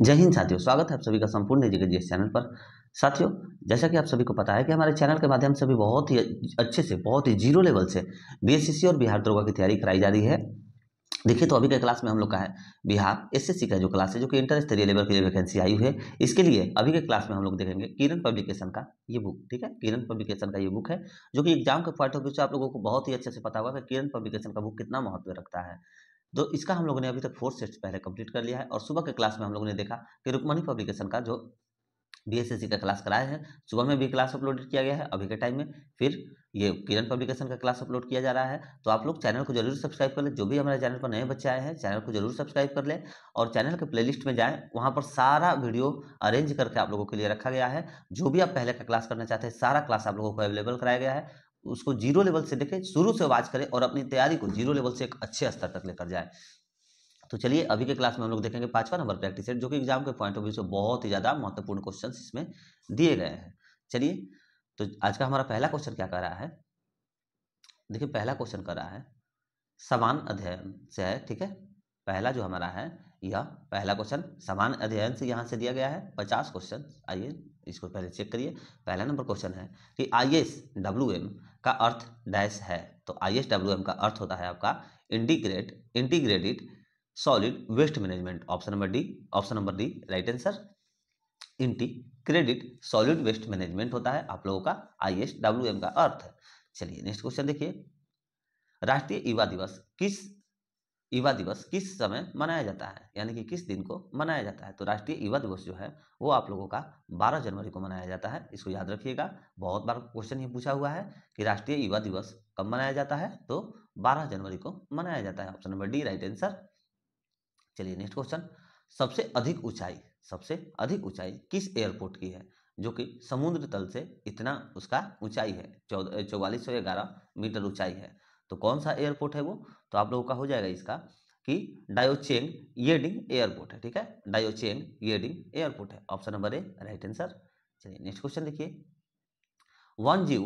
जय हिंद साथियों स्वागत है आप सभी का संपूर्ण के जी चैनल पर साथियों जैसा कि आप सभी को पता है कि हमारे चैनल के माध्यम से भी बहुत ही अच्छे से बहुत ही जीरो लेवल से बीएससीसी और बिहार द्रोगा की तैयारी कराई जा रही है देखिए तो अभी के क्लास में हम लोग का है बिहार एसएससी का जो क्लास है जो कि इंटर स्तरीय लेवल के लिए वैकेंसी आई हुई है इसके लिए अभी के क्लास में हम लोग देखेंगे किरण पब्लिकेशन का ये बुक ठीक है किरण पब्लिकेशन का ये बुक है जो कि एग्जाम के पॉइंट ऑफ व्यू से आप लोगों को बहुत ही अच्छे से पता होगा कि किरण पब्लिकेशन का बुक कितना महत्व रखता है तो इसका हम लोगों ने अभी तक फोर्थ सेट पहले कंप्लीट कर लिया है और सुबह के क्लास में हम लोगों ने देखा कि रुकमणी पब्लिकेशन का जो बी का क्लास कराया है सुबह में भी क्लास अपलोड किया गया है अभी के टाइम में फिर ये किरण पब्लिकेशन का क्लास अपलोड किया जा रहा है तो आप लोग चैनल को जरूर सब्सक्राइब कर लें जो भी हमारे चैनल पर नए बच्चे आए हैं चैनल को जरूर सब्सक्राइब कर लें और चैनल के प्लेलिस्ट में जाएं वहाँ पर सारा वीडियो अरेंज करके आप लोगों के लिए रखा गया है जो भी आप पहले का क्लास करना चाहते हैं सारा क्लास आप लोगों को अवेलेबल कराया गया है उसको जीरो लेवल से देखें शुरू से आवाज करें और अपनी तैयारी को जीरो लेवल से एक अच्छे स्तर तक लेकर जाए तो चलिए अभी के क्लास में हम लोग देखेंगे पांचवा नंबर प्रैक्टिस सेट जो कि एग्जाम के पॉइंट ऑफ व्यू से बहुत ही ज़्यादा महत्वपूर्ण क्वेश्चन इसमें दिए गए हैं चलिए तो आज का हमारा पहला क्वेश्चन क्या कर रहा है देखिए पहला क्वेश्चन कर रहा है समान अध्ययन से है ठीक है पहला जो हमारा है यह पहला क्वेश्चन समान अध्ययन से यहाँ से दिया गया है पचास क्वेश्चन आइए इसको पहले चेक करिए पहला नंबर क्वेश्चन है कि आई एस डब्ल्यू एम का अर्थ डैश है तो आई एस डब्ल्यू एम का अर्थ होता है आपका integrate integrated solid waste management option number D option number D right answer integrated solid waste management होता है आप लोगों का आई एस डब्ल्यू एम का अर्थ चलिए नेक्स्ट क्वेश्चन देखिए राष्ट्रीय युवा दिवस किस युवा दिवस किस समय मनाया जाता है यानी कि किस दिन को मनाया जाता है तो राष्ट्रीय युवा दिवस जो है वो आप लोगों का 12 जनवरी को मनाया जाता है इसको याद रखिएगा बहुत बार क्वेश्चन ये पूछा हुआ है कि राष्ट्रीय युवा दिवस कब मनाया जाता है तो 12 जनवरी को मनाया जाता है option number D right answer चलिए नेक्स्ट क्वेश्चन सबसे अधिक ऊंचाई सबसे अधिक ऊंचाई किस एयरपोर्ट की है जो कि समुद्र तल से इतना उसका ऊंचाई है चौदह चौवालीस मीटर ऊंचाई है तो कौन सा एयरपोर्ट है वो तो आप लोगों का हो जाएगा इसका कि डायोचेंग येडिंग एयरपोर्ट है ठीक है डायोचेंग येडिंग एयरपोर्ट है option number A right answer चलिए नेक्स्ट क्वेश्चन देखिए वन जीव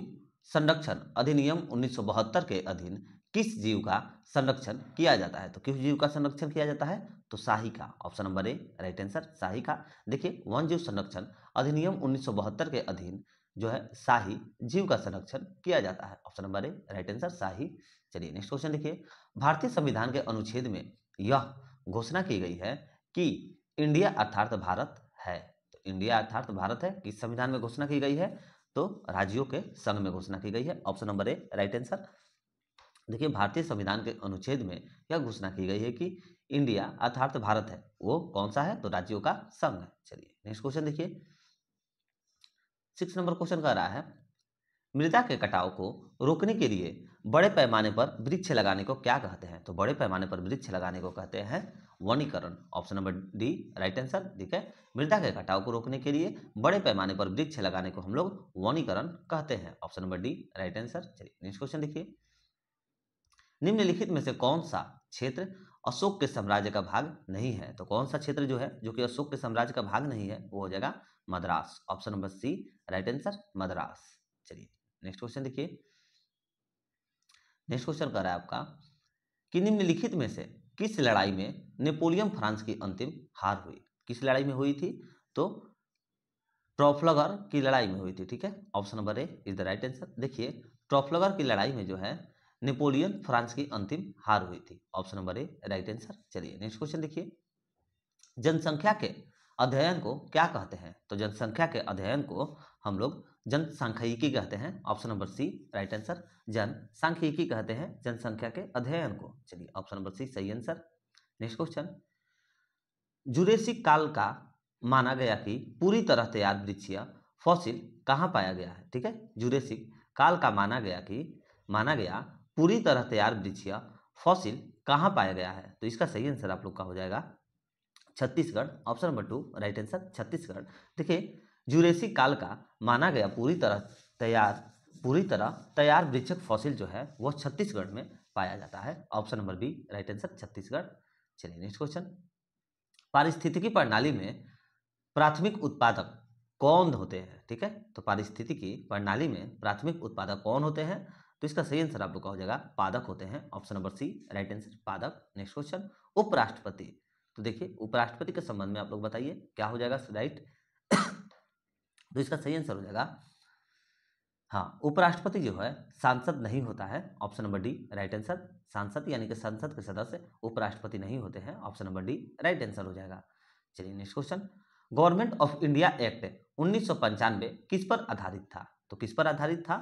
संरक्षण अधिनियम 1972 के अधीन किस जीव का संरक्षण किया जाता है तो किस जीव का संरक्षण किया जाता है तो शाही का option number A right answer शाही का देखिए वन जीव संरक्षण अधिनियम 1972 के अधीन जो है शाही जीव का संरक्षण किया जाता है option number A right answer शाही चलिए नेक्स्ट क्वेश्चन देखिए भारतीय संविधान के अनुच्छेद में यह घोषणा की गई है कि इंडिया अर्थात भारत है तो इंडिया अर्थात भारत है किस संविधान में घोषणा की गई है तो राज्यों के संघ में घोषणा की गई है option number A right answer देखिए भारतीय संविधान के अनुच्छेद में यह घोषणा की गई है कि इंडिया अर्थात भारत है वो कौन सा है तो राज्यों का संघ है चलिए नेक्स्ट क्वेश्चन देखिए सिक्स नंबर क्वेश्चन कह रहा है मृदा के कटाव को रोकने के लिए बड़े पैमाने पर वृक्ष लगाने को क्या कहते हैं तो बड़े पैमाने पर वृक्ष लगाने को कहते हैं वनीकरण option number D right answer ठीक है मृदा के कटाव को रोकने के लिए बड़े पैमाने पर वृक्ष लगाने को हम लोग वनीकरण कहते हैं option number D right answer चलिए नेक्स्ट क्वेश्चन देखिए निम्नलिखित में से कौन सा क्षेत्र अशोक के साम्राज्य का भाग नहीं है तो कौन सा क्षेत्र जो है जो कि अशोक के साम्राज्य का भाग नहीं है वो हो जाएगा Madras option number C right answer Madras चलिए नेक्स्ट क्वेश्चन देखिए नेक्स्ट क्वेश्चन कर रहा है आपका कि निम्नलिखित में से किस लड़ाई में नेपोलियन फ्रांस की अंतिम हार हुई किस लड़ाई में हुई थी तो ट्रॉफलगर की लड़ाई में हुई थी ठीक है option number A is the right answer देखिए ट्रॉफलगर की लड़ाई में जो है नेपोलियन फ्रांस की अंतिम हार हुई थी option number A right answer चलिए नेक्स्ट क्वेश्चन देखिए जनसंख्या के अध्ययन को क्या कहते हैं तो जनसंख्या के अध्ययन को हम लोग जनसांख्यिकी कहते हैं option number C right answer जनसांख्यिकी कहते हैं जनसंख्या के अध्ययन को चलिए ऑप्शन नंबर सी सही आंसर नेक्स्ट क्वेश्चन जुरेसिक काल का माना गया कि पूरी तरह तैयार वृक्षीय फॉसिल कहाँ पाया गया है ठीक है जुरेसिक काल का माना गया कि माना गया पूरी तरह तैयार वृक्षीय फॉसिल कहाँ पाया गया है तो इसका सही आंसर आप लोग का हो जाएगा Chhattisgarh option number two right answer Chhattisgarh देखिए जुरेसी काल का माना गया पूरी तरह तैयार पूरी तरह तैयार वृक्षक फॉसिल जो है वह छत्तीसगढ़ में पाया जाता है option number B right answer Chhattisgarh चलिए नेक्स्ट क्वेश्चन पारिस्थितिकी प्रणाली में प्राथमिक उत्पादक कौन होते हैं ठीक है तो पारिस्थितिकी प्रणाली में प्राथमिक उत्पादक कौन होते हैं तो इसका सही आंसर आप लोग का हो जाएगा पादक होते हैं option number C right answer पादक नेक्स्ट क्वेश्चन उपराष्ट्रपति तो देखिए उपराष्ट्रपति के संबंध में आप लोग बताइए क्या हो जाएगा राइट तो इसका सही आंसर हो जाएगा हाँ उपराष्ट्रपति जो है सांसद नहीं होता है option number D right answer सांसद यानी कि संसद के सदस्य उपराष्ट्रपति नहीं होते हैं option number D right answer हो जाएगा चलिए next question government of India act उन्नीस किस पर आधारित था तो किस पर आधारित था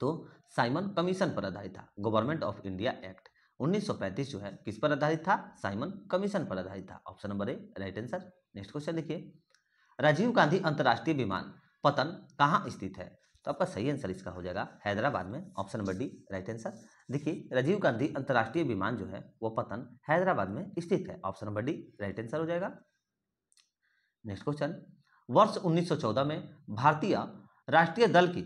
तो साइमन कमीशन पर आधारित था गवर्नमेंट ऑफ इंडिया एक्ट 1935 जो है किस पर आधारित था साइमन कमीशन पर आधारित था option number A right answer next question देखिए राजीव गांधी अंतर्राष्ट्रीय विमान पतन कहाँ स्थित है तो आपका सही आंसर इसका हो जाएगा हैदराबाद में option number D right answer देखिए राजीव गांधी अंतर्राष्ट्रीय विमान जो है वो पतन हैदराबाद में स्थित है option number D right answer हो जाएगा नेक्स्ट क्वेश्चन वर्ष 1914 में भारतीय राष्ट्रीय दल की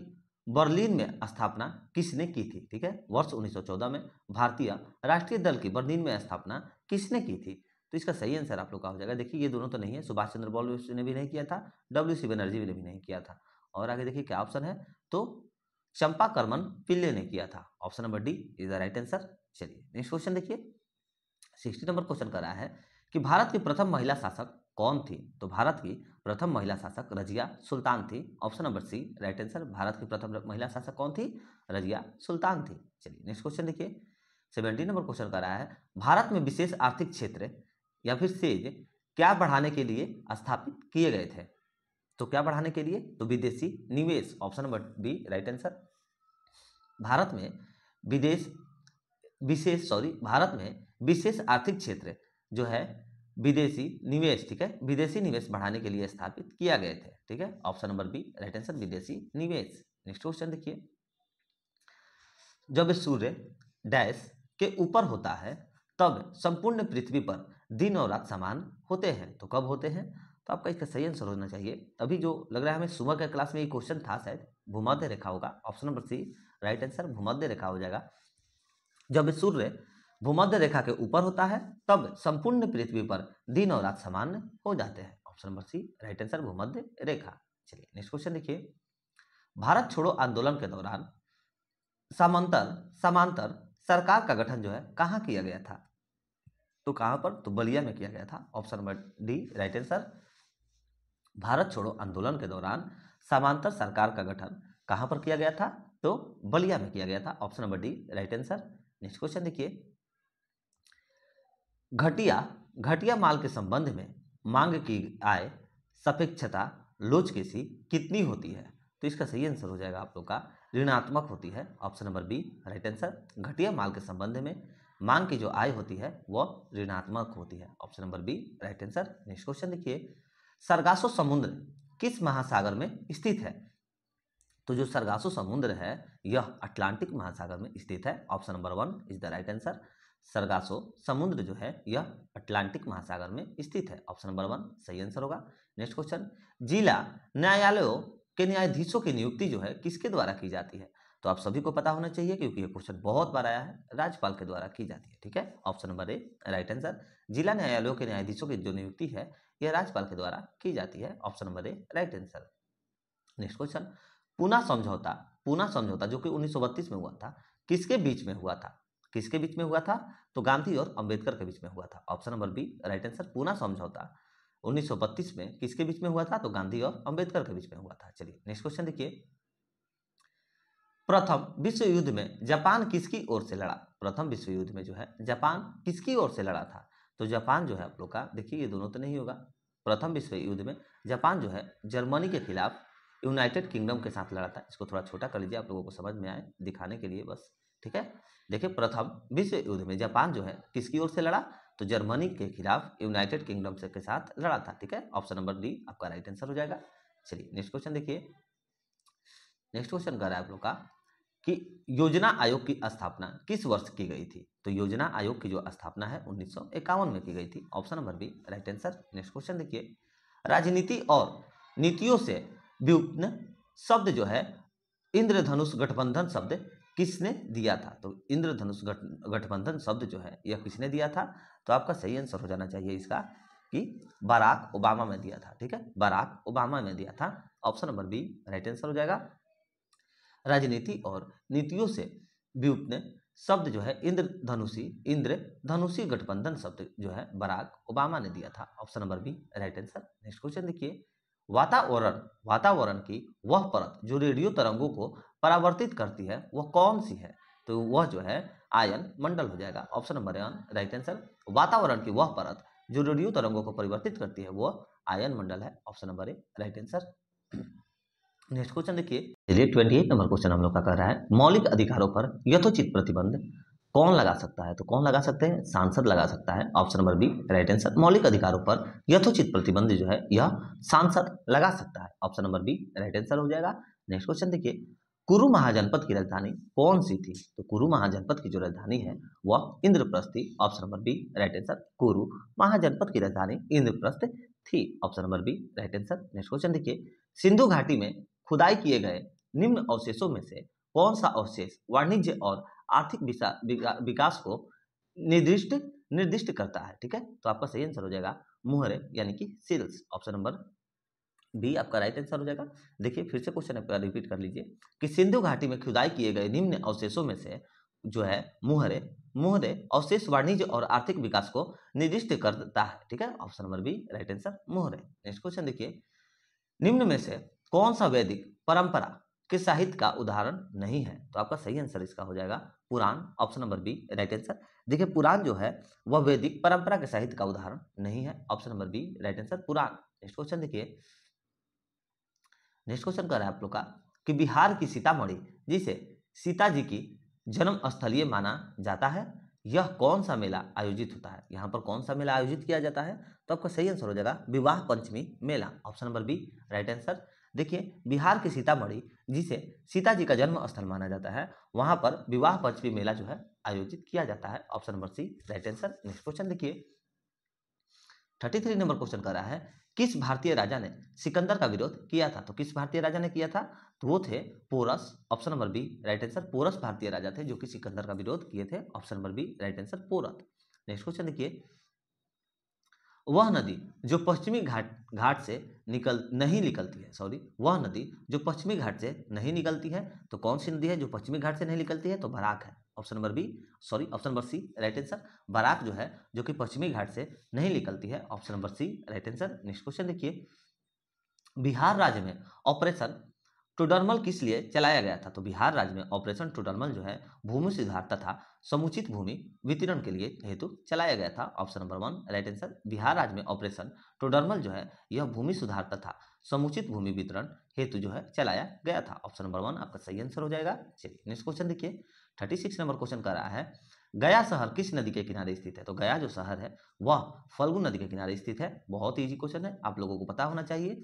बर्लिन में स्थापना किसने की थी ठीक है वर्ष 1914 में भारतीय राष्ट्रीय दल की बर्लिन में स्थापना किसने की थी तो इसका सही आंसर आप लोग का हो जाएगा देखिए ये दोनों तो नहीं है सुभाष चंद्र बोस ने भी नहीं किया था डब्ल्यू सी बनर्जी ने भी नहीं किया था और आगे देखिए क्या ऑप्शन है तो चंपा कर्मन पिल्ले ने किया था option number D is the right answer चलिए नेक्स्ट क्वेश्चन देखिए सिक्सटी नंबर क्वेश्चन कर रहा है कि भारत की प्रथम महिला शासक कौन थी तो भारत की प्रथम महिला शासक रजिया सुल्तान थी option number C right answer Bharat की प्रथम महिला शासक कौन थी रजिया सुल्तान थी चलिए नेक्स्ट क्वेश्चन देखिए सेवेंटी नंबर क्वेश्चन कर रहा है भारत में विशेष आर्थिक क्षेत्र या फिर सेज क्या बढ़ाने के लिए स्थापित किए गए थे तो क्या बढ़ाने के लिए तो विदेशी निवेश option number B right answer Bharat में विदेश विशेष सॉरी भारत में विशेष आर्थिक क्षेत्र जो है विदेशी निवेश ठीक है विदेशी निवेश बढ़ाने के लिए स्थापित किया गए थे ठीक है option number B right answer विदेशी निवेश नेक्स्ट क्वेश्चन देखिए जब सूर्य डैश के ऊपर होता है तब संपूर्ण पृथ्वी पर दिन और रात समान होते हैं तो कब होते हैं तो आपका इसका सही आंसर होना चाहिए अभी जो लग रहा है हमें सुबह के क्लास में ये क्वेश्चन था शायद भूमध्य रेखा होगा option number C right answer भूमध्य रेखा हो जाएगा जब सूर्य भूमध्य रेखा के ऊपर होता है तब संपूर्ण पृथ्वी पर दिन और रात सामान्य हो जाते हैं option number C right answer भूमध्य रेखा चलिए नेक्स्ट क्वेश्चन देखिए भारत छोड़ो आंदोलन के दौरान समांतर समांतर सरकार का गठन जो है कहाँ किया गया था तो कहाँ पर तो बलिया में किया गया था option number D right answer Bharat छोड़ो आंदोलन के दौरान समांतर सरकार का गठन कहाँ पर किया गया था तो बलिया में किया गया था option number D right answer next question देखिए घटिया घटिया माल के संबंध में मांग की आय सापेक्षता सी कितनी होती है तो इसका सही आंसर हो जाएगा आप लोग का ऋणात्मक होती है option number B right answer घटिया माल के संबंध में मांग की जो आय होती है वह ऋणात्मक होती है option number B right answer next question देखिए सरगासो समुद्र किस महासागर में स्थित है तो जो सरगासो समुद्र है यह अटलांटिक महासागर में स्थित है option number one is the right answer Sargasso समुद्र जो है यह अटलांटिक महासागर में स्थित है ऑप्शन नंबर वन सही आंसर होगा नेक्स्ट क्वेश्चन जिला न्यायालयों के न्यायाधीशों की नियुक्ति जो है किसके द्वारा की जाती है तो आप सभी को पता होना चाहिए क्योंकि यह क्वेश्चन बहुत बार आया है राज्यपाल के द्वारा की जाती है ठीक है option number A right answer जिला न्यायालयों के न्यायाधीशों की जो नियुक्ति है यह राज्यपाल के द्वारा की जाती है option number A right answer next question Poona समझौता पुना समझौता जो कि उन्नीस में हुआ था किसके बीच में हुआ था किसके बीच में हुआ था तो गांधी और अंबेडकर के बीच में हुआ था option number B right answer Poona समझौता 1932 में किसके बीच में हुआ था तो गांधी और अंबेडकर के बीच में हुआ था चलिए नेक्स्ट क्वेश्चन देखिए प्रथम विश्व युद्ध में जापान किसकी ओर से लड़ा प्रथम विश्व युद्ध में जो है जापान किसकी ओर से लड़ा था तो जापान जो है आप लोग का देखिए ये दोनों तो नहीं होगा प्रथम विश्व युद्ध में जापान जो है जर्मनी के खिलाफ यूनाइटेड किंगडम के साथ लड़ा था इसको थोड़ा छोटा कर लीजिए आप लोगों को समझ में आए दिखाने के लिए बस ठीक है देखिए प्रथम विश्व युद्ध में जापान जो है किसकी ओर से लड़ा तो जर्मनी के खिलाफ यूनाइटेड किंगडम से के साथ लड़ा था ठीक है ऑप्शन नंबर डी आपका राइट आंसर हो जाएगा चलिए नेक्स्ट क्वेश्चन देखिए नेक्स्ट क्वेश्चन कर रहा है आप लोग का कि योजना आयोग की स्थापना किस वर्ष की गई थी तो योजना आयोग की जो स्थापना है उन्नीस में की गई थी option number B right answer next question देखिए राजनीति और नीतियों से व्युपन शब्द जो है इंद्रधनुष गठबंधन शब्द किसने दिया था तो इंद्रधनुष गठबंधन शब्द जो है यह किसने दिया था तो आपका सही आंसर हो जाना चाहिए इसका कि बराक ओबामा में दिया था ठीक है बराक ओबामा में दिया था option number B right answer हो जाएगा राजनीति और नीतियों से व्युक्त ने शब्द जो है इंद्रधनुषी इंद्रधनुषी गठबंधन शब्द जो है बराक ओबामा ने दिया था option number B right answer next question देखिए वातावरण वातावरण की वह परत जो रेडियो तरंगों को परावर्तित करती है वह कौन सी है तो वह जो है आयन मंडल हो जाएगा option number one right answer वातावरण की वह परत जो रेडियो तरंगों को परिवर्तित करती है वह आयन मंडल है option number A right answer next question देखिए चलिए ट्वेंटी एट नंबर क्वेश्चन हम लोग का कह रहा है मौलिक अधिकारों पर यथोचित प्रतिबंध कौन लगा सकता है तो कौन लगा सकते हैं सांसद लगा सकता है option number B right answer मौलिक अधिकारों पर यथोचित प्रतिबंध जो है यह सांसद लगा सकता है option number B right answer हो जाएगा नेक्स्ट क्वेश्चन देखिए कुरु महाजनपद की राजधानी कौन सी थी तो कुरु महाजनपद की जो राजधानी है वह इंद्रप्रस्थ थी option number B right answer Kuru महाजनपद की राजधानी इंद्रप्रस्थ थी option number B right answer next question देखिए सिंधु घाटी में खुदाई किए गए निम्न अवशेषों में से कौन सा अवशेष वाणिज्य और आर्थिक विकास को निर्दिष्ट निर्दिष्ट करता है ठीक है तो आपका सही आंसर हो जाएगा मुहरे यानी कि सिल्स ऑप्शन नंबर बी आपका राइट आंसर हो जाएगा देखिए फिर से क्वेश्चन आपका रिपीट कर लीजिए कि सिंधु घाटी में खुदाई किए गए निम्न अवशेषों में से जो है मुहरे मुहरे अवशेष वाणिज्य और आर्थिक विकास को निर्दिष्ट करता है ठीक है option number B right answer मुहरे नेक्स्ट क्वेश्चन देखिए निम्न में से कौन सा वैदिक परंपरा के साहित्य का उदाहरण नहीं है तो आपका सही आंसर इसका हो जाएगा पुराण option number B right answer देखिए पुराण जो है वह वैदिक परंपरा के साहित्य का उदाहरण नहीं है option number B right answer पुराण नेक्स्ट क्वेश्चन देखिए नेक्स्ट क्वेश्चन कर रहा है आप लोग का कि बिहार की सीतामढ़ी जिसे सीता जी की जन्म स्थलीय माना जाता है यह कौन सा मेला आयोजित होता है यहाँ पर कौन सा मेला आयोजित किया जाता है तो आपका सही आंसर हो जाएगा विवाह पंचमी मेला option number B right answer देखिए बिहार की सीतामढ़ी जिसे सीता जी का जन्म स्थल माना जाता है वहाँ पर विवाह पंचमी मेला जो है आयोजित किया जाता है option number C right answer next question देखिए थर्टी थ्री नंबर क्वेश्चन कर रहा है किस भारतीय राजा ने सिकंदर का विरोध किया था तो किस भारतीय राजा ने किया था तो वो थे Porus option number B right answer Porus भारतीय राजा थे जो कि सिकंदर का विरोध किए थे option number B right answer पोरत नेक्स्ट क्वेश्चन देखिए वह नदी जो पश्चिमी घाट घाट से निकल नहीं निकलती है सॉरी वह नदी जो पश्चिमी घाट से नहीं निकलती है तो कौन सी नदी है जो पश्चिमी घाट से नहीं निकलती है तो बराक है option number B sorry option number C right answer Barak जो है जो कि पश्चिमी घाट से नहीं निकलती है option number C right answer next question देखिए बिहार राज्य में ऑपरेशन टूडर्मल किस लिए चलाया गया था तो बिहार राज्य में ऑपरेशन टूडर्मल जो है भूमि सुधार तथा समुचित भूमि वितरण के लिए हेतु चलाया गया था option number one right answer Bihar राज्य में ऑपरेशन टूडर्मल जो है यह भूमि सुधार तथा समुचित भूमि वितरण हेतु जो है चलाया गया था ऑप्शन नंबर वन आपका सही आंसर हो जाएगा चलिए नेक्स्ट क्वेश्चन देखिए थर्टी सिक्स नंबर क्वेश्चन कर रहा है गया शहर किस नदी के किनारे स्थित है तो गया जो शहर है वह फल्गु नदी के किनारे स्थित है बहुत ईजी क्वेश्चन है आप लोगों को पता होना चाहिए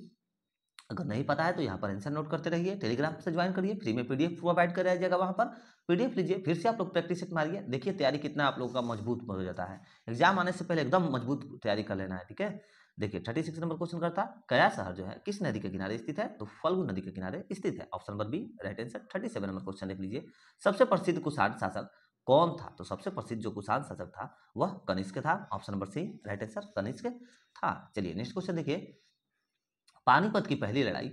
अगर नहीं पता है तो यहाँ पर आंसर नोट करते रहिए टेलीग्राम से ज्वाइन करिए फ्री में पीडीएफ प्रोवाइड कराया जाएगा वहाँ पर पीडीएफ लीजिए फिर से आप लोग प्रैक्टिस मारिए देखिए तैयारी कितना आप लोगों का मजबूत हो जाता है एग्जाम आने से पहले एकदम मजबूत तैयारी कर लेना है ठीक है देखिए थर्टी सिक्स नंबर क्वेश्चन करता कया शहर जो है किस नदी के किनारे स्थित है तो फल्गु नदी के किनारे स्थित है option number B right answer thirty seven number question देख लीजिए सबसे प्रसिद्ध कुशाण शासक कौन था तो सबसे प्रसिद्ध जो कुशाण शासक था वह कनिष्क था option number C right answer Kanishka था चलिए नेक्स्ट क्वेश्चन देखिए पानीपत की पहली लड़ाई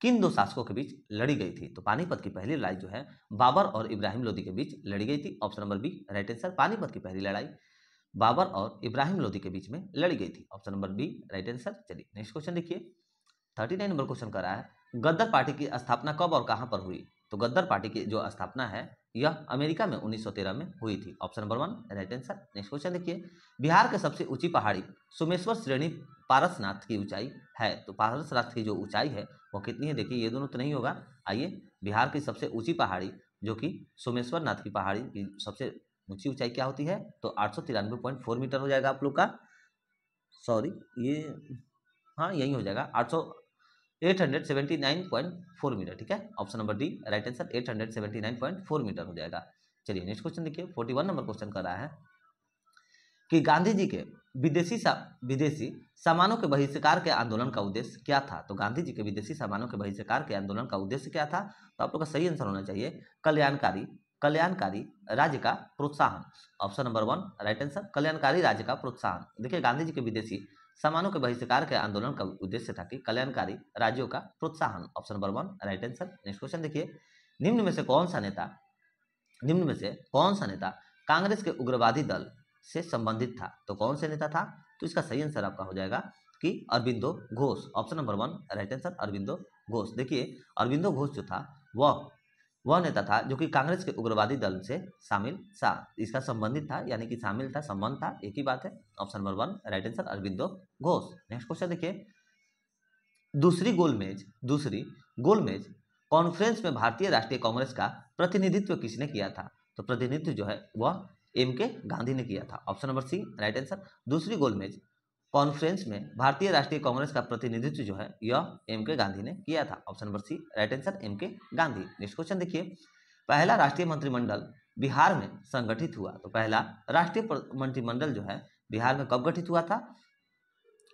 किन दो शासकों के बीच लड़ी गई थी तो पानीपत की पहली लड़ाई जो है बाबर और इब्राहिम लोदी के बीच लड़ी गई थी option number B right answer Panipat की पहली लड़ाई बाबर और इब्राहिम लोधी के बीच में लड़ी गई थी option number B right answer चलिए नेक्स्ट क्वेश्चन देखिए थर्टी नाइन नंबर क्वेश्चन कर रहा है गद्दर पार्टी की स्थापना कब और कहाँ पर हुई तो गद्दर पार्टी की जो स्थापना है यह अमेरिका में 1913 में हुई थी option number one right answer next question देखिए बिहार के सबसे ऊंची पहाड़ी सोमेश्वर श्रेणी पारसनाथ की ऊंचाई है तो पारसनाथ की जो ऊंचाई है वो कितनी है देखिए ये दोनों तो नहीं होगा आइए बिहार की सबसे ऊंची पहाड़ी जो कि सोमेश्वर नाथ की पहाड़ी की सबसे ऊंची ऊंचाई क्या होती है तो आठ मीटर हो जाएगा आप लोग का सॉरी ये हाँ यही हो जाएगा आठ सौ eight hundred seventy nine point four metre ठीक है option number D right answer eight hundred seventy nine point four metre हो जाएगा चलिए नेक्स्ट क्वेश्चन देखिए फोर्टी वन नंबर क्वेश्चन कर रहा है कि गांधी जी के विदेशी सा, विदेशी सामानों के बहिष्कार के आंदोलन का उद्देश्य क्या था तो गांधी जी के विदेशी सामानों के बहिष्कार के आंदोलन का उद्देश्य क्या था तो आप लोग का सही आंसर होना चाहिए कल्याणकारी कल्याणकारी राज्य का प्रोत्साहन option number one right answer कल्याणकारी राज्य का प्रोत्साहन देखिए गांधी जी के विदेशी सामानों के बहिष्कार के आंदोलन का उद्देश्य था कि कल्याणकारी राज्यों का प्रोत्साहन option number one right answer next question देखिए निम्न में से कौन सा नेता निम्न में से कौन सा नेता कांग्रेस के उग्रवादी दल से संबंधित था तो कौन सा नेता था तो इसका सही आंसर आपका हो जाएगा कि Aurobindo Ghosh option number one right answer Aurobindo Ghosh देखिए अरविंदो घोष जो था वह वह नेता था जो कि कांग्रेस के उग्रवादी दल से शामिल था इसका संबंधित था यानी कि शामिल था संबंध था एक ही बात है option number one right answer Aurobindo Ghosh next question देखिए दूसरी गोलमेज दूसरी गोलमेज कॉन्फ्रेंस में भारतीय राष्ट्रीय कांग्रेस का प्रतिनिधित्व किसने किया था तो प्रतिनिधित्व जो है वह एम के गांधी ने किया था option number C right answer दूसरी गोलमेज कॉन्फ्रेंस में भारतीय राष्ट्रीय कांग्रेस का प्रतिनिधित्व जो है यह एम के गांधी ने किया था option number C right answer M K Gandhi next question देखिए पहला राष्ट्रीय मंत्रिमंडल बिहार में संगठित हुआ तो पहला राष्ट्रीय मंत्रिमंडल जो है बिहार में कब गठित हुआ था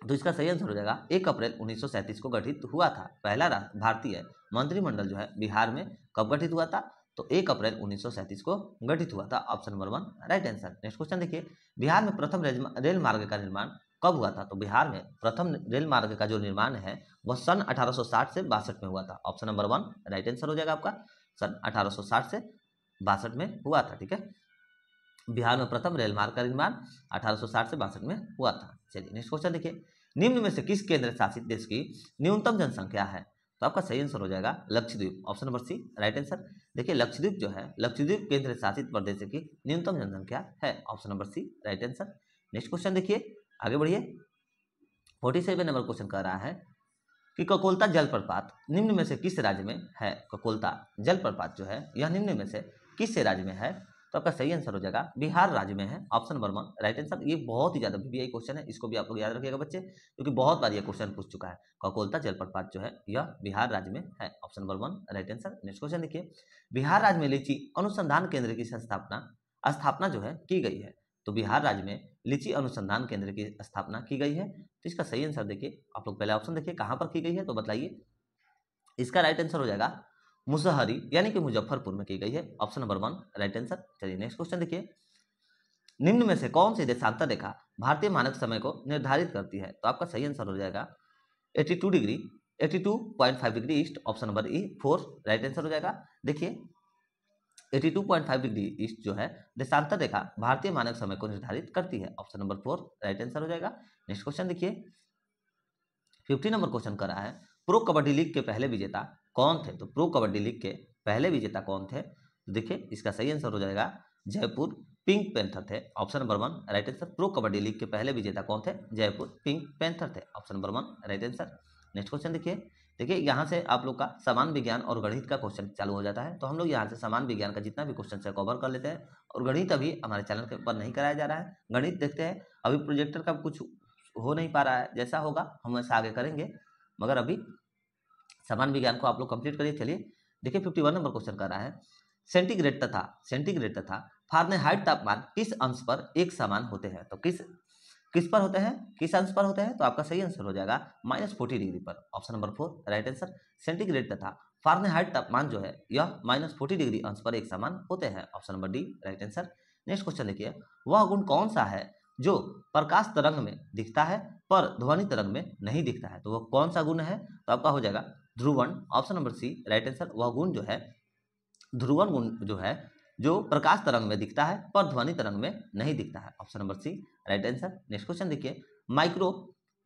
तो इसका सही आंसर हो जाएगा एक अप्रैल उन्नीस को गठित हुआ था पहला भारतीय मंत्रिमंडल जो है बिहार में कब गठित हुआ था तो एक अप्रैल उन्नीस को गठित हुआ था option number one right answer next question देखिए बिहार में प्रथम रेल मार्ग का निर्माण कब हुआ था तो बिहार में प्रथम रेल मार्ग का जो निर्माण है वह सन 1860 से बासठ में हुआ था option number one right answer हो जाएगा आपका सन 1860 से बासठ में हुआ था ठीक है बिहार में प्रथम रेल मार्ग का निर्माण 1860 से बासठ में हुआ था चलिए नेक्स्ट क्वेश्चन देखिए निम्न में से किस केंद्र शासित देश की न्यूनतम जनसंख्या है तो आपका सही आंसर हो जाएगा Lakshadweep option number C right answer देखिए लक्षद्वीप जो है लक्षद्वीप केंद्र शासित प्रदेश की न्यूनतम जनसंख्या है option number C right answer next question देखिए आगे बढ़िए फोर्टी सेवन नंबर क्वेश्चन कह रहा है कि ककोलता जलप्रपात निम्न में से किस राज्य में है ककोलता जलप्रपात जो है यह निम्न में से किस राज्य में है तो आपका सही आंसर हो जाएगा बिहार राज्य में है option number one right answer ये बहुत ही ज्यादा वीबीआई क्वेश्चन है इसको भी आप लोग याद रखिएगा बच्चे क्योंकि बहुत बार ये क्वेश्चन पूछ चुका है ककोलता जलप्रपात जो है यह बिहार राज्य में है option number one right answer next question देखिए बिहार राज्य में लीची अनुसंधान केंद्र की स्थापना स्थापना जो है की गई है तो बिहार राज्य में लीची अनुसंधान केंद्र की स्थापना की गई है तो इसका सही आंसर देखिए आप लोग पहले ऑप्शन देखिए कहाँ पर की गई है तो बताइए इसका राइट आंसर हो जाएगा मुसहरी यानी कि मुजफ्फरपुर में की गई है option number one right answer चलिए नेक्स्ट क्वेश्चन देखिए निम्न में से कौन सी देशांतर रेखा भारतीय मानक समय को निर्धारित करती है तो आपका सही आंसर हो जाएगा 82 degree 82.5 degree east option number E four right answer हो जाएगा देखिए 82.5 डिग्री ईस्ट जो है देशांतर रेखा भारतीय मानक समय को निर्धारित करती है option number four right answer हो जाएगा नेक्स्ट क्वेश्चन देखिए फिफ्टी नंबर क्वेश्चन कर रहा है प्रो कबड्डी लीग के पहले विजेता कौन थे तो प्रो कबड्डी लीग के पहले विजेता कौन थे तो देखिए इसका सही आंसर हो जाएगा जयपुर पिंक पेंथर थे option number one right answer pro kabaddi league के पहले विजेता कौन थे जयपुर पिंक पेंथर थे option number one right answer next question देखिए देखिए यहाँ से आप लोग का समान विज्ञान और गणित का क्वेश्चन चालू हो जाता है तो हम लोग यहाँ से समान विज्ञान का जितना भी क्वेश्चन है कवर कर लेते हैं और गणित अभी हमारे चैनल के ऊपर नहीं कराया जा रहा है गणित देखते हैं अभी प्रोजेक्टर का कुछ हो नहीं पा रहा है जैसा होगा हम वैसा आगे करेंगे मगर अभी समान विज्ञान को आप लोग कंप्लीट करिए चलिए देखिए फिफ्टी वन नंबर क्वेश्चन कर रहा है सेंटीग्रेड तथा सेंटीग्रेड तथा फारनेहाइट तापमान किस अंश पर एक समान होते हैं तो किस किस पर होते हैं किस अंश पर होते हैं तो आपका सही आंसर हो जाएगा माइनस फोर्टी डिग्री पर option number four right answer centigrade तथा फारेनहाइट तापमान जो है यह माइनस फोर्टी डिग्री अंश पर एक समान होते हैं option number D right answer next question देखिए वह गुण कौन सा है जो प्रकाश तरंग में दिखता है पर ध्वनि तरंग में नहीं दिखता है तो वह कौन सा गुण है तो आपका हो जाएगा ध्रुवन option number C right answer वह गुण जो है ध्रुवन गुण जो है जो प्रकाश तरंग में दिखता है पर ध्वनि तरंग में नहीं दिखता है option number C right answer next question देखिए माइक्रो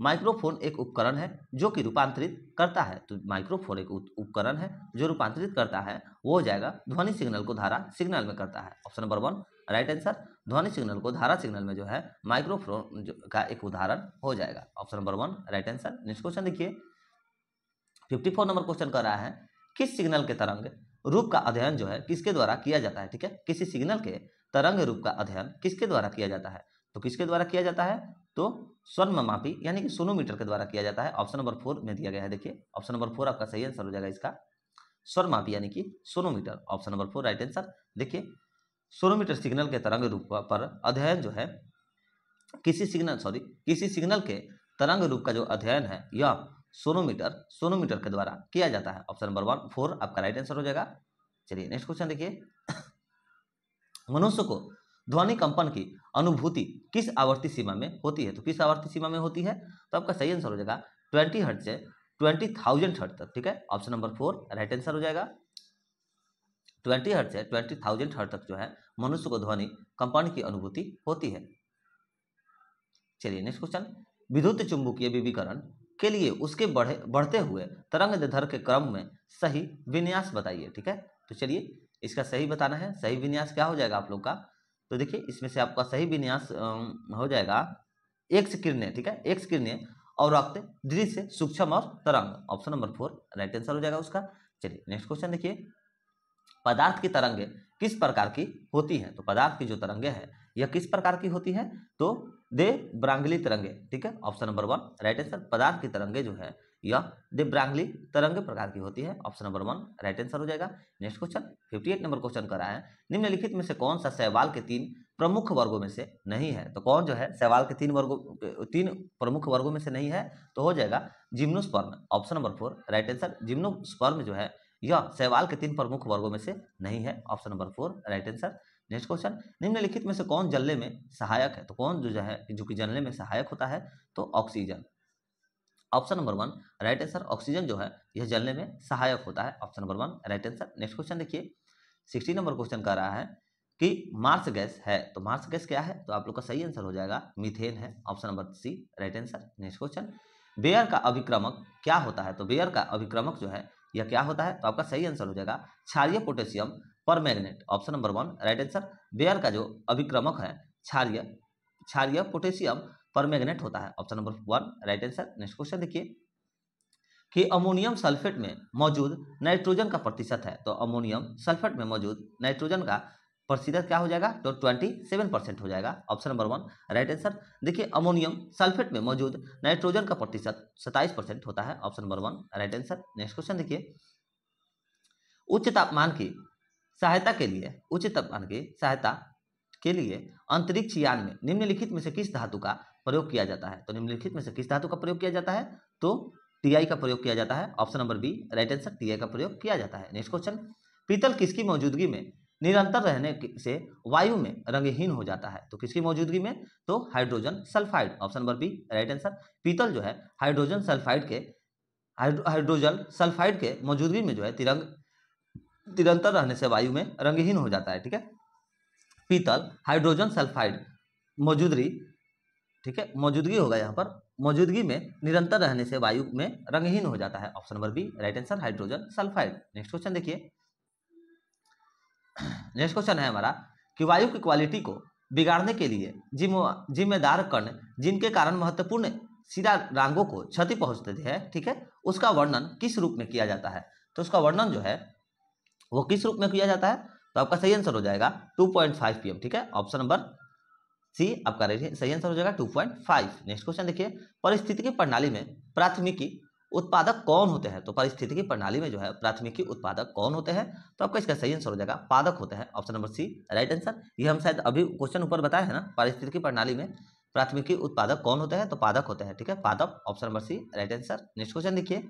माइक्रोफोन एक उपकरण है जो कि रूपांतरित करता है तो माइक्रोफोन एक उपकरण है जो रूपांतरित करता है वो हो जाएगा ध्वनि सिग्नल को धारा सिग्नल में करता है option number one right answer ध्वनि सिग्नल को धारा सिग्नल में जो है माइक्रोफोन का एक उदाहरण हो जाएगा option number one right answer next question देखिए फिफ्टी फोर नंबर क्वेश्चन कर रहा है किस सिग्नल के तरंग रूप का अध्ययन जो है किसके द्वारा किया जाता है ठीक है किसी सिग्नल के तरंग रूप का अध्ययन किसके द्वारा किया जाता है तो किसके द्वारा किया जाता है तो स्वर्ण मापी यानी कि सोनोमीटर के द्वारा किया जाता है ऑप्शन नंबर फोर में दिया गया है देखिए ऑप्शन नंबर फोर आपका सही आंसर हो जाएगा इसका स्वर्ण मापी यानी कि sonometer option number four right answer देखिए सोनोमीटर सिग्नल के तरंग रूप पर अध्ययन जो है किसी सिग्नल सॉरी किसी सिग्नल के तरंग रूप का जो अध्ययन है यह सोनोमीटर सोनोमीटर के द्वारा किया जाता है ऑप्शन नंबर वन फोर आपका राइट आंसर हो जाएगा चलिए नेक्स्ट क्वेश्चन देखिए मनुष्य को ध्वनि कंपन की अनुभूति किस आवर्ती सीमा में होती है तो किस आवर्ती सीमा में होती है तो आपका सही आंसर हो जाएगा ट्वेंटी हर्ट से ट्वेंटी थाउजेंड हर्ट तक ठीक है option number four right answer हो जाएगा ट्वेंटी हर्ट से ट्वेंटी थाउजेंड हर्ट तक जो है मनुष्य को ध्वनि कंपन की अनुभूति होती है चलिए नेक्स्ट क्वेश्चन विद्युत चुंबकीय विवीकरण के लिए उसके बढ़े बढ़ते हुए तरंग दैर्घ्य के क्रम में सही विन्यास बताइए ठीक है तो चलिए इसका सही बताना है सही विन्यास क्या हो जाएगा आप लोग का तो देखिए इसमें से आपका सही विन्यास हो जाएगा एक्स किरणें ठीक है एक्स किरणें और रक्त दृश्य सूक्ष्म और तरंग option number four right answer हो जाएगा उसका चलिए नेक्स्ट क्वेश्चन देखिए पदार्थ की तरंगे किस प्रकार की होती है तो पदार्थ की जो तरंगे हैं यह किस प्रकार की होती है तो दे ब्रांगली तरंगे ठीक है option number one right answer पदार्थ की तरंगे जो है यह दे ब्रांगली तरंगे प्रकार की होती है option number one right answer हो जाएगा next question eight number question करा है निम्नलिखित में से कौन सा सहवाल के तीन प्रमुख वर्गों में से नहीं है तो कौन जो है सवाल के तीन वर्गों तीन प्रमुख वर्गों में से नहीं है तो हो जाएगा gymnosperm option number four right answer gymnosperm जो है यह सवाल के तीन प्रमुख वर्गों में से नहीं है option number four right answer next question निम्नलिखित में से कौन जलने में सहायक है तो कौन जो है जो कि जलने में सहायक होता है तो oxygen option number one right answer oxygen जो है यह जलने में सहायक होता है option number one right answer next question देखिए सिक्सटी नंबर क्वेश्चन कह रहा है कि मार्स गैस है तो मार्स गैस क्या है तो आप लोग का सही आंसर हो जाएगा मिथेन है option number C right answer next question Baeyer का अभिक्रमक क्या होता है तो बेयर का अभिक्रमक जो है यह क्या होता है तो आपका सही आंसर हो जाएगा क्षारिय potassium permanganate option number one right answer Baeyer का जो अभिक्रमक है क्षारिय क्षारिय पोटेशियम पर मैग्नेट होता है option number one right answer next question देखिए कि अमोनियम सल्फेट में मौजूद नाइट्रोजन का प्रतिशत है तो अमोनियम सल्फेट में मौजूद नाइट्रोजन का प्रतिशत क्या हो जाएगा तो ट्वेंटी सेवन परसेंट हो जाएगा option number one right answer देखिए अमोनियम सल्फेट में मौजूद नाइट्रोजन का प्रतिशत सत्ताईस परसेंट होता है option number one right answer next question देखिए उच्च तापमान की सहायता के लिए उच्च तापमान की सहायता के लिए अंतरिक्ष यान में निम्नलिखित में से किस धातु का प्रयोग किया जाता है तो निम्नलिखित में से किस धातु का प्रयोग किया जाता है तो टीआई का प्रयोग किया जाता है option number B right answer TI का प्रयोग किया जाता है नेक्स्ट क्वेश्चन पीतल किसकी मौजूदगी में निरंतर रहने से वायु में रंगहीन हो जाता है तो किसकी मौजूदगी में तो hydrogen sulphide option number B right answer पीतल जो है हाइड्रोजन सल्फाइड के हाइड्रोजन सल्फाइड के मौजूदगी में जो है तिरंग निरंतर रहने से वायु में रंगहीन हो जाता है ठीक है पीतल हाइड्रोजन सल्फाइड मौजूदगी ठीक है मौजूदगी होगा यहाँ पर मौजूदगी में निरंतर रहने से वायु में रंगहीन हो जाता है option number B right answer hydrogen sulphide next question देखिए नेक्स्ट क्वेश्चन है हमारा कि वायु की क्वालिटी को बिगाड़ने के लिए जिम्मेदार कण जिनके कारण महत्वपूर्ण सीधा रंगों को क्षति पहुंचते है ठीक है उसका वर्णन किस रूप में किया जाता है तो उसका वर्णन जो है वो किस रूप में किया जाता है तो आपका सही आंसर हो जाएगा 2.5 पीएम ठीक है ऑप्शन नंबर सी आपका सही आंसर हो जाएगा 2.5 नेक्स्ट क्वेश्चन देखिए परिस्थितिकी प्रणाली में प्राथमिकी उत्पादक कौन होते हैं तो पारिस्थितिकी प्रणाली में जो है प्राथमिकी उत्पादक कौन होते हैं तो आपका इसका सही आंसर हो जाएगा पादक होते हैं option number C right answer ये हम शायद अभी क्वेश्चन ऊपर बताए हैं ना पारिस्थितिकी प्रणाली में प्राथमिकी उत्पादक कौन होते हैं तो पादक होते हैं ठीक है पादक option number C right answer next question देखिए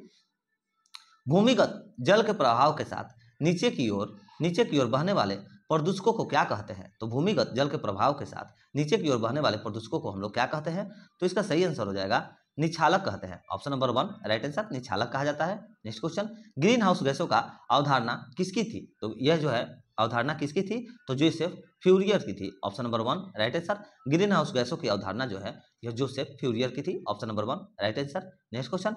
भूमिगत जल के प्रभाव के साथ नीचे की ओर नीचे की ओर बहने वाले प्रदूषकों को क्या कहते हैं तो भूमिगत जल के प्रभाव के साथ नीचे की ओर बहने वाले प्रदूषकों को हम लोग क्या कहते हैं तो इसका सही आंसर हो जाएगा निछालक कहते हैं option number one right answer निछालक कहा जाता है नेक्स्ट क्वेश्चन ग्रीन हाउस गैसों का अवधारणा किसकी थी तो यह जो है अवधारणा किसकी थी तो जोसेफ फ्यूरियर की थी option number one right answer greenhouse गैसों की अवधारणा जो है यह जोसेफ फ्यूरियर की थी option number one right answer next question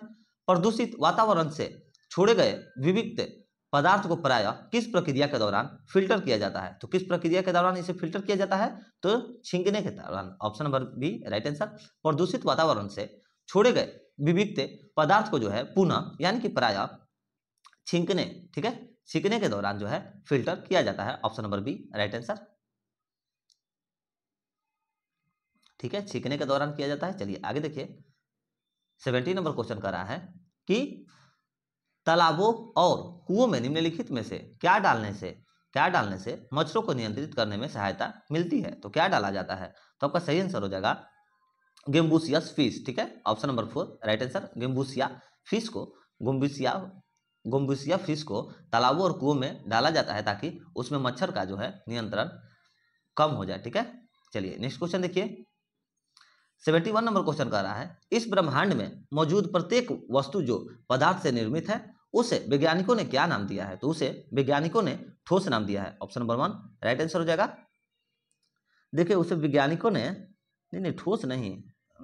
प्रदूषित वातावरण से छोड़े गए विविध पदार्थ को प्राय किस प्रक्रिया के दौरान फिल्टर किया जाता है तो किस प्रक्रिया के दौरान इसे फिल्टर किया जाता है तो छिंकने के दौरान option number B right answer प्रदूषित वातावरण से छोड़े गए विविध पदार्थ को जो है पुनः यानी कि प्राय छिंकने ठीक है छींकने के दौरान जो है फिल्टर किया जाता है option number B right answer ठीक है छींकने के दौरान किया जाता है चलिए आगे देखिए सेवेंटी नंबर क्वेश्चन कर रहा है कि तालाबों और कुओं में निम्नलिखित में से क्या डालने से क्या डालने से मच्छरों को नियंत्रित करने में सहायता मिलती है तो क्या डाला जाता है तो आपका सही आंसर हो जाएगा गेम्बूसियस फिश ठीक है option number four right answer gambusia fish को गुम्बूसिया गुम्बूसिया फिश को तालाबों और कुओं में डाला जाता है ताकि उसमें मच्छर का जो है नियंत्रण कम हो जाए ठीक है चलिए नेक्स्ट क्वेश्चन देखिए सेवेंटी वन नंबर क्वेश्चन कह रहा है इस ब्रह्मांड में मौजूद प्रत्येक वस्तु जो पदार्थ से निर्मित है उसे वैज्ञानिकों ने क्या नाम दिया है तो उसे वैज्ञानिकों ने ठोस नाम दिया है option number one right answer हो जाएगा देखिए उसे वैज्ञानिकों ने नहीं नहीं ठोस नहीं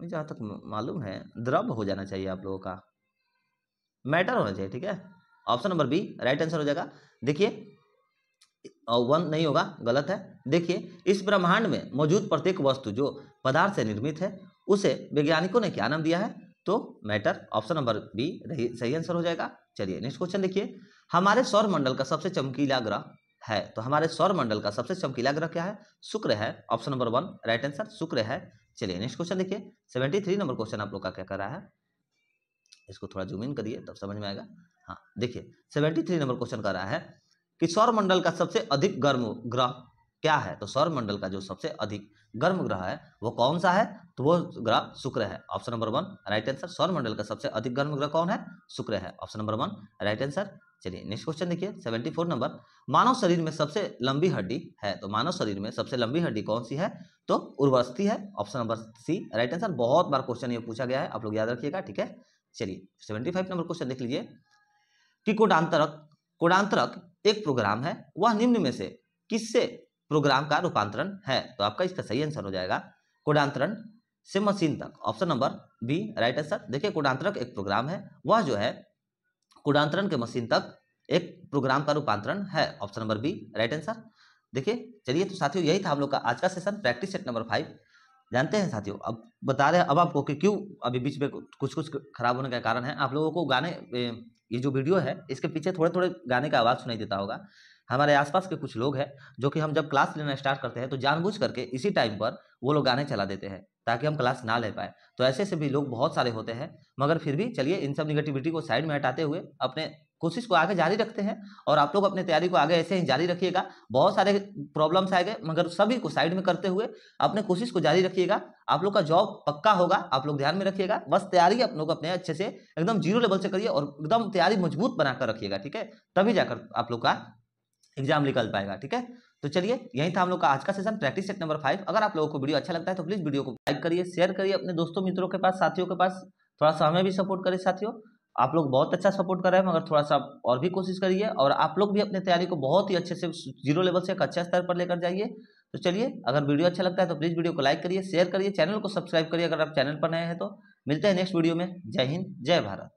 जहाँ तक मालूम है द्रव हो जाना चाहिए आप लोगों का मैटर होना चाहिए ठीक है option number B right answer हो जाएगा देखिए वन नहीं होगा गलत है देखिए इस ब्रह्मांड में मौजूद प्रत्येक वस्तु जो पदार्थ से निर्मित है उसे वैज्ञानिकों ने क्या नाम दिया है तो मैटर ऑप्शन नंबर बी सही आंसर हो जाएगा चलिए नेक्स्ट क्वेश्चन देखिए हमारे सौर मंडल का सबसे चमकीला ग्रह है तो हमारे सौर मंडल का सबसे चमकीला ग्रह क्या है शुक्र है option number one right answer शुक्र है चलिए नेक्स्ट क्वेश्चन देखिए सेवेंटी थ्री नंबर क्वेश्चन आप लोग का क्या कर रहा है इसको थोड़ा जूम इन करिए तब समझ में आएगा हाँ देखिए सेवेंटी थ्री नंबर क्वेश्चन कर रहा है कि सौरमंडल का सबसे अधिक गर्म ग्रह क्या है तो सौरमंडल का जो सबसे अधिक गर्म ग्रह है वो कौन सा है तो वो ग्रह शुक्र है option number one right answer सौरमंडल का सबसे अधिक गर्म ग्रह कौन है शुक्र है option number one right answer चलिए नेक्स्ट क्वेश्चन देखिए सेवेंटी फोर नंबर मानव शरीर में सबसे लंबी हड्डी है तो मानव शरीर में सबसे लंबी हड्डी कौन सी है तो उर्वरस्थी है option number C right answer बहुत बार क्वेश्चन ये पूछा गया है आप लोग याद रखिएगा ठीक है चलिए सेवेंटी फाइव नंबर क्वेश्चन देख लीजिए कि कोडांतरक कोडांतरक एक प्रोग्राम है वह निम्न में से किससे प्रोग्राम का रूपांतरण है तो आपका इसका सही आंसर हो जाएगा कोडांतरण से मशीन तक option number B right answer देखिए कोडांतरक एक प्रोग्राम है वह जो है कोडांतरण के मशीन तक एक प्रोग्राम का रूपांतरण है option number B right answer देखिए चलिए तो साथियों यही था हम लोग का आज का session practice set number five जानते हैं साथियों अब बता रहे हैं अब आपको कि क्यों अभी बीच में कुछ कुछ खराब होने का कारण है आप लोगों को गाने ये जो वीडियो है इसके पीछे थोड़े थोड़े गाने का आवाज़ सुनाई देता होगा हमारे आसपास के कुछ लोग हैं जो कि हम जब क्लास लेना स्टार्ट करते हैं तो जानबूझ करके इसी टाइम पर वो लोग गाने चला देते हैं ताकि हम क्लास ना ले पाए तो ऐसे से भी लोग बहुत सारे होते हैं मगर फिर भी चलिए इन सब निगेटिविटी को साइड में हटाते हुए अपने कोशिश को आगे जारी रखते हैं और आप लोग अपने तैयारी को आगे ऐसे ही जारी रखिएगा बहुत सारे प्रॉब्लम्स आएंगे मगर सभी को साइड में करते हुए अपने कोशिश को जारी रखिएगा आप लोग का जॉब पक्का होगा आप लोग ध्यान में रखिएगा बस तैयारी आप लोग अपने अच्छे से एकदम जीरो लेवल से करिए और एकदम तैयारी मजबूत बनाकर रखिएगा ठीक है तभी जाकर आप लोग का एग्जाम निकल पाएगा ठीक है तो चलिए यही था हम लोग का आज का session practice set number five अगर आप लोगों को वीडियो अच्छा लगता है तो प्लीज वीडियो को लाइक करिए शेयर करिए अपने दोस्तों मित्रों के पास साथियों के पास थोड़ा सा हमें भी सपोर्ट करिए साथियों आप लोग बहुत अच्छा सपोर्ट कर रहे हैं मगर थोड़ा सा और भी कोशिश करिए और आप लोग भी अपनी तैयारी को बहुत ही अच्छे से जीरो लेवल से एक अच्छे स्तर पर लेकर जाइए तो चलिए अगर वीडियो अच्छा लगता है तो प्लीज़ वीडियो को लाइक करिए शेयर करिए चैनल को सब्सक्राइब करिए अगर आप चैनल पर नए हैं तो मिलते हैं नेक्स्ट वीडियो में जय हिंद जय भारत